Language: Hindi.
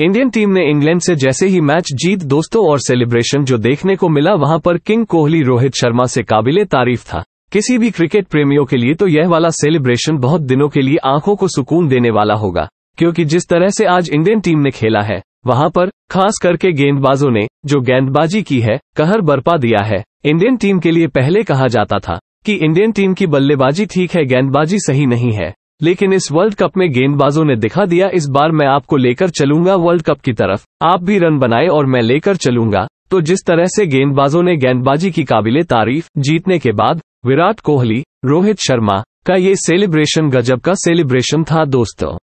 इंडियन टीम ने इंग्लैंड से जैसे ही मैच जीत दोस्तों और सेलिब्रेशन जो देखने को मिला वहां पर किंग कोहली रोहित शर्मा से काबिले तारीफ था किसी भी क्रिकेट प्रेमियों के लिए तो यह वाला सेलिब्रेशन बहुत दिनों के लिए आंखों को सुकून देने वाला होगा क्योंकि जिस तरह से आज इंडियन टीम ने खेला है वहां पर खास करके गेंदबाजों ने जो गेंदबाजी की है कहर बरपा दिया है इंडियन टीम के लिए पहले कहा जाता था कि इंडियन टीम की बल्लेबाजी ठीक है गेंदबाजी सही नहीं है लेकिन इस वर्ल्ड कप में गेंदबाजों ने दिखा दिया इस बार मैं आपको लेकर चलूंगा वर्ल्ड कप की तरफ आप भी रन बनाए और मैं लेकर चलूंगा तो जिस तरह से गेंदबाजों ने गेंदबाजी की काबिले तारीफ जीतने के बाद विराट कोहली रोहित शर्मा का ये सेलिब्रेशन गजब का सेलिब्रेशन था दोस्तों